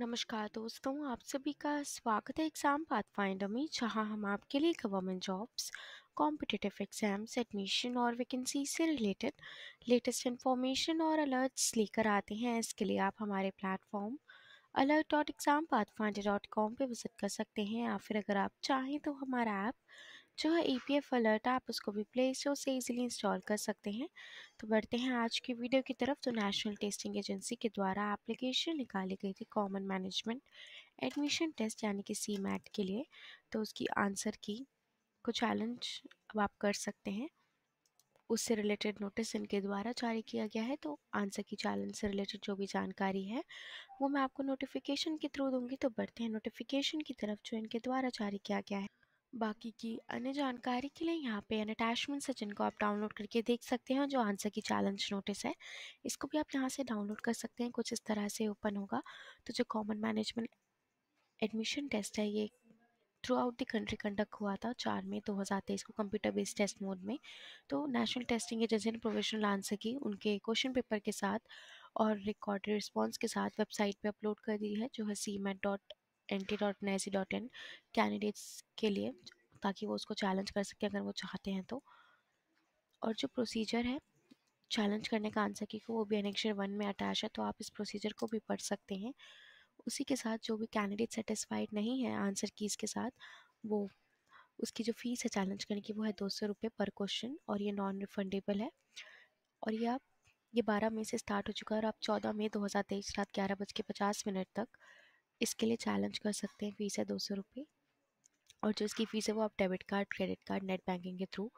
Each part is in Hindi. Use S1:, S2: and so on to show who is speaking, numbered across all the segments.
S1: नमस्कार दोस्तों आप सभी का स्वागत है एग्ज़ाम पाथ फाइंडर में जहाँ हम आपके लिए government jobs competitive exams admission और वैकेंसी से रिलेटेड लेटेस्ट इन्फॉर्मेशन और अलर्ट्स लेकर आते हैं इसके लिए आप हमारे platform alert dot exam path finder dot com पर विज़िट कर सकते हैं या फिर अगर आप चाहें तो हमारा ऐप जो है ई पी एफ अलर्ट आप उसको भी प्ले स्टोर से इजीली इंस्टॉल कर सकते हैं तो बढ़ते हैं आज की वीडियो की तरफ तो नेशनल टेस्टिंग एजेंसी के द्वारा एप्लीकेशन निकाली गई थी कॉमन मैनेजमेंट एडमिशन टेस्ट यानी कि सी मैट के लिए तो उसकी आंसर की को चैलेंज अब आप कर सकते हैं उससे रिलेटेड नोटिस इनके द्वारा जारी किया गया है तो आंसर की चैलेंज से रिलेटेड जो भी जानकारी है वो मैं आपको नोटिफिकेशन के थ्रू दूंगी तो बढ़ते हैं नोटिफिकेशन की तरफ जो इनके द्वारा जारी किया गया है बाकी की अन्य जानकारी के लिए यहाँ पे अटैचमेंट अटैचमेंट्स है जिनको आप डाउनलोड करके देख सकते हैं जो आंसर की चैलेंज नोटिस है इसको भी आप यहाँ से डाउनलोड कर सकते हैं कुछ इस तरह से ओपन होगा तो जो कॉमन मैनेजमेंट एडमिशन टेस्ट है ये throughout the country conduct हुआ था चार में दो हज़ार तेईस को कंप्यूटर बेस्ड टेस्ट मोड में तो नेशनल टेस्टिंग एजेंसी ने प्रोफेशनल आंसर की उनके क्वेश्चन पेपर के साथ और रिकॉर्डेड रिस्पॉन्स के साथ वेबसाइट पे अपलोड कर दी है जो है C MAT dot N T dot N I C dot in candidates के लिए ताकि वो उसको चैलेंज कर सकें अगर वो चाहते हैं तो और जो प्रोसीजर है चैलेंज करने का आंसर की वो भी एनेक्शर वन में अटैच है तो आप इस प्रोसीजर को भी पढ़ सकते हैं उसी के साथ जो भी कैंडिडेट सेटिस्फाइड नहीं है आंसर कीज़ के साथ वो उसकी जो फ़ीस है चैलेंज करने की वो है दो सौ रुपये पर क्वेश्चन और ये नॉन रिफंडेबल है और ये आप ये बारह मई से स्टार्ट हो चुका है और आप चौदह मई दो हज़ार तेईस रात ग्यारह बज के पचास मिनट तक इसके लिए चैलेंज कर सकते हैं फ़ीस है दो सौ रुपये और जो इसकी फ़ीस है वो आप debit card credit card net banking के थ्रू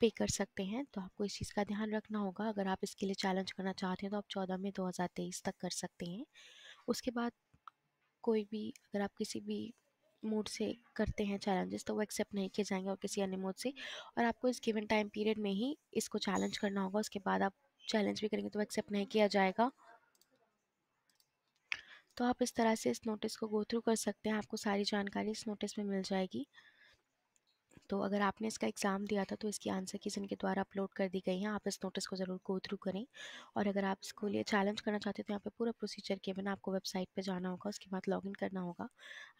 S1: पे कर सकते हैं तो आपको इस चीज़ का ध्यान रखना होगा अगर आप इसके लिए चैलेंज करना चाहते हैं तो आप चौदह मई दो हज़ार तेईस तक कर सकते हैं उसके बाद कोई भी अगर आप किसी भी मूड से करते हैं चैलेंजेस तो वो एक्सेप्ट नहीं किए जाएंगे और किसी अन्य मूड से और आपको इस गिवन टाइम पीरियड में ही इसको चैलेंज करना होगा उसके बाद आप चैलेंज भी करेंगे तो एक्सेप्ट नहीं किया जाएगा तो आप इस तरह से इस नोटिस को गो थ्रू कर सकते हैं आपको सारी जानकारी इस नोटिस में मिल जाएगी तो अगर आपने इसका एग्ज़ाम दिया था तो इसकी आंसर की जिनके द्वारा अपलोड कर दी गई हैं आप इस नोटिस को ज़रूर गो थ्रू करें और अगर आप इसको लिए चैलेंज करना चाहते हैं तो यहाँ पे पूरा प्रोसीजर के बिना आपको वेबसाइट पे जाना होगा उसके बाद लॉगिन करना होगा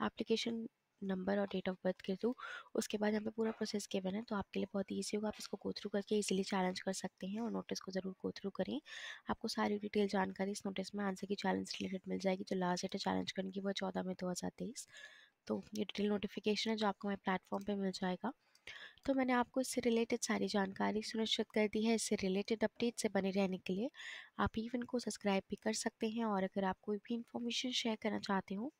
S1: एप्लीकेशन नंबर और डेट ऑफ बर्थ के थ्रू उसके बाद यहाँ पे पूरा प्रोसेस के है तो आपके लिए बहुत ईजी होगा आप इसको गो थ्रू करके इजीली चैलेंज कर सकते हैं और नोटिस को ज़रूर गो थ्रू करें आपको सारी डिटेल जानकारी इस नोटिस में आंसर की चैलेंज रिलेटेड मिल जाएगी जो लास्ट डेट है चैलेंज करने की वो चौदह मई दो हज़ार तेईस तो ये डिटेल नोटिफिकेशन है जो आपको हमारे प्लेटफॉर्म पर मिल जाएगा तो मैंने आपको इससे रिलेटेड सारी जानकारी सुनिश्चित कर दी है इससे रिलेटेड अपडेट से बने रहने के लिए आप इवन को सब्सक्राइब भी कर सकते हैं और अगर आप कोई भी इन्फॉर्मेशन शेयर करना चाहते हो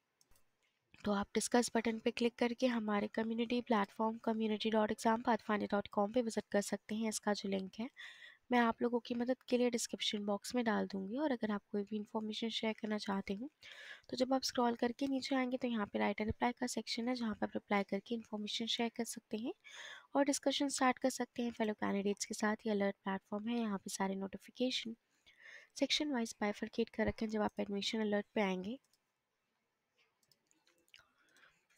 S1: तो आप डिस्कस बटन पर क्लिक करके हमारे community platform community dot exam pathfinder dot com पर विज़िट कर सकते हैं इसका जो लिंक है मैं आप लोगों की मदद के लिए डिस्क्रिप्शन बॉक्स में डाल दूंगी और अगर आप कोई भी इन्फॉर्मेशन शेयर करना चाहते हो तो जब आप स्क्रॉल करके नीचे आएंगे तो यहाँ पे राइट एंड रिप्लाई का सेक्शन है जहाँ पर आप रिप्लाई करके इन्फॉर्मेशन शेयर कर सकते हैं और डिस्कशन स्टार्ट कर सकते हैं फेलो कैंडिडेट्स के साथ ये अलर्ट प्लेटफॉर्म है यहाँ पर सारे नोटिफिकेशन सेक्शन वाइज बाइफर्केट कर रखें जब आप एडमिशन अलर्ट पर आएंगे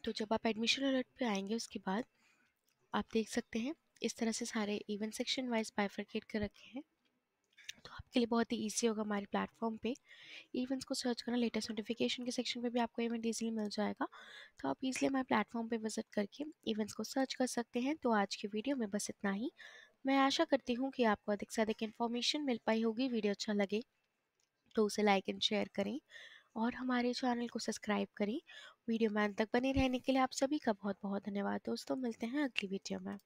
S1: तो जब आप एडमिशन अलर्ट पे आएंगे उसके बाद आप देख सकते हैं इस तरह से सारे इवेंट सेक्शन वाइज बाइफर्केट कर रखे हैं तो आपके लिए बहुत ही ईजी होगा हमारे प्लेटफॉर्म पे इवेंट्स को सर्च करना लेटेस्ट नोटिफिकेशन के सेक्शन पे भी आपको इवेंट ईजिली मिल जाएगा तो आप ईजिली हमारे प्लेटफॉर्म पे विजिट करके इवेंट्स को सर्च कर सकते हैं तो आज की वीडियो में बस इतना ही मैं आशा करती हूँ कि आपको अधिक से अधिक इन्फॉर्मेशन मिल पाई होगी वीडियो अच्छा लगे तो उसे लाइक एंड शेयर करें और हमारे चैनल को सब्सक्राइब करें वीडियो में अंत तक बने रहने के लिए आप सभी का बहुत बहुत धन्यवाद दोस्तों मिलते हैं अगली वीडियो में